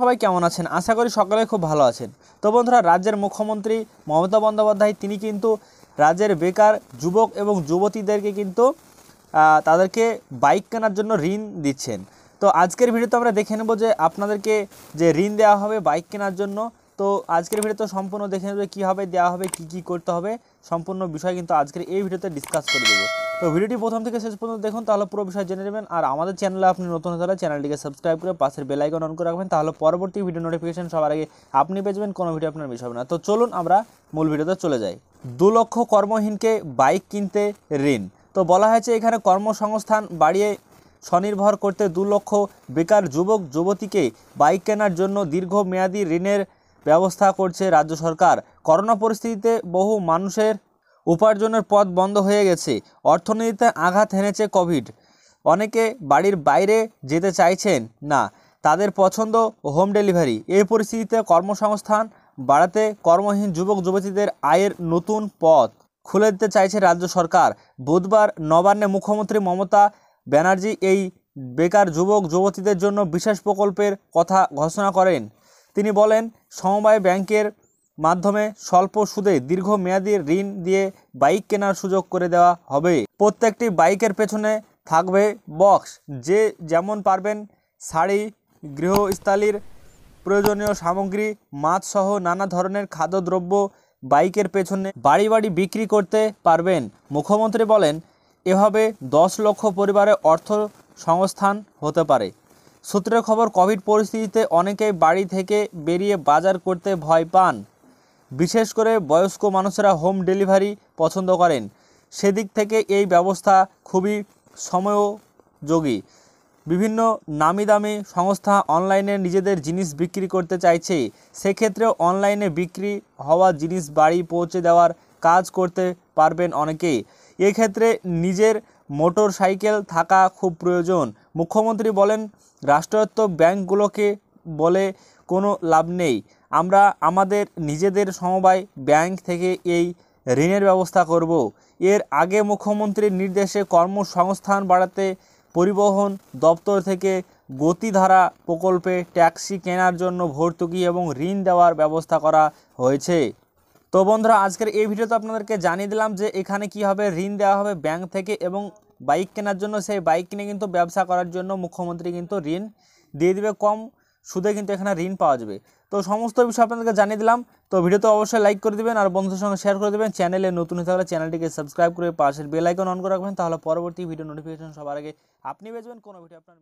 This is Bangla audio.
সবাই কেমন আছেন আশা করি সকলে খুব ভালো আছেন তো বন্ধুরা রাজ্যের মুখ্যমন্ত্রী মমতা বন্দ্যোপাধ্যায় তিনি কিন্তু রাজ্যের বেকার যুবক এবং যুবতীদেরকে কিন্তু তাদেরকে বাইক কেনার জন্য ঋণ দিচ্ছেন তো আজকের ভিডিওতে আমরা দেখে নেব যে আপনাদেরকে যে ঋণ দেওয়া হবে বাইক কেনার জন্য তো আজকের ভিডিওতে সম্পূর্ণ দেখে নেবে কীভাবে দেওয়া হবে কি কি করতে হবে সম্পূর্ণ বিষয় কিন্তু আজকের এই ভিডিওতে ডিসকাস করে দেবো তো ভিডিওটি প্রথম থেকে শেষ পর্যন্ত দেখুন তাহলে পুরো বিষয় জেনে নেবেন আর আমাদের চ্যানেলে আপনি নতুন হলে চ্যানেলটিকে সাবস্ক্রাইব করে পাশের বেলাইকন অন করে রাখবেন তাহলে পরবর্তী ভিডিও নোটিফিকেশন সবার আগে আপনি পেয়ে যাবেন কোনো ভিডিও আপনার মিস হবে না তো চলুন আমরা মূল ভিডিওতে চলে যাই দু লক্ষ কর্মহীনকে বাইক কিনতে ঋণ তো বলা হয়েছে এখানে কর্মসংস্থান বাড়িয়ে স্বনির্ভর করতে দু লক্ষ বেকার যুবক যুবতীকে বাইক কেনার জন্য দীর্ঘমেয়াদী ঋণের ব্যবস্থা করছে রাজ্য সরকার করোনা পরিস্থিতিতে বহু মানুষের উপার্জনের পথ বন্ধ হয়ে গেছে অর্থনীতিতে আঘাত হেনেছে কোভিড অনেকে বাড়ির বাইরে যেতে চাইছেন না তাদের পছন্দ হোম ডেলিভারি এই পরিস্থিতিতে কর্মসংস্থান বাড়াতে কর্মহীন যুবক যুবতীদের আয়ের নতুন পথ খুলে দিতে চাইছে রাজ্য সরকার বুধবার নবান্নে মুখ্যমন্ত্রী মমতা ব্যানার্জি এই বেকার যুবক যুবতীদের জন্য বিশেষ প্রকল্পের কথা ঘোষণা করেন তিনি বলেন সমবায় ব্যাংকের মাধ্যমে স্বল্প সুদে দীর্ঘমেয়াদী ঋণ দিয়ে বাইক কেনার সুযোগ করে দেওয়া হবে প্রত্যেকটি বাইকের পেছনে থাকবে বক্স যে যেমন পারবেন শাড়ি গৃহস্থালির প্রয়োজনীয় সামগ্রী মাছসহ নানা ধরনের খাদ্যদ্রব্য বাইকের পেছনে বাড়ি বাড়ি বিক্রি করতে পারবেন মুখ্যমন্ত্রী বলেন এভাবে দশ লক্ষ পরিবারে অর্থ সংস্থান হতে পারে সূত্রের খবর কোভিড পরিস্থিতিতে অনেকেই বাড়ি থেকে বেরিয়ে বাজার করতে ভয় পান বিশেষ করে বয়স্ক মানুষেরা হোম ডেলিভারি পছন্দ করেন সেদিক থেকে এই ব্যবস্থা খুবই সময়োযোগী বিভিন্ন নামি দামি সংস্থা অনলাইনে নিজেদের জিনিস বিক্রি করতে চাইছে সেক্ষেত্রে অনলাইনে বিক্রি হওয়া জিনিস বাড়ি পৌঁছে দেওয়ার কাজ করতে পারবেন অনেকেই এক্ষেত্রে নিজের মোটর সাইকেল থাকা খুব প্রয়োজন মুখ্যমন্ত্রী বলেন রাষ্ট্রায়ত্ত ব্যাংকগুলোকে বলে কোনো লাভ নেই আমরা আমাদের নিজেদের সমবায় ব্যাংক থেকে এই ঋণের ব্যবস্থা করব এর আগে মুখ্যমন্ত্রীর নির্দেশে কর্মসংস্থান বাড়াতে পরিবহন দপ্তর থেকে গতিধারা প্রকল্পে ট্যাক্সি কেনার জন্য ভর্তুকি এবং ঋণ দেওয়ার ব্যবস্থা করা হয়েছে তো বন্ধুরা আজকের এই ভিডিওতে আপনাদেরকে জানিয়ে দিলাম যে এখানে কি হবে ঋণ দেওয়া হবে ব্যাংক থেকে এবং বাইক কেনার জন্য সেই বাইক কিনে কিন্তু ব্যবসা করার জন্য মুখ্যমন্ত্রী কিন্তু ঋণ দিয়ে দেবে কম সুদে কিন্তু এখানে ঋণ পাওয়া যাবে তো সমস্ত বিষয় আপনাদেরকে জানিয়ে দিলাম তো ভিডিও তো অবশ্যই লাইক করে দেবেন আর বন্ধুদের সঙ্গে শেয়ার করে দেবেন চ্যানেলে নতুন হয়ে থাকলে চ্যানেলটিকে সাবস্ক্রাইব করে পাশের বেল আইকন অন করে রাখবেন তাহলে পরবর্তী ভিডিও নোটিফিকেশন সবার আগে আপনি বেচবেন কোনো ভিডিও আপনার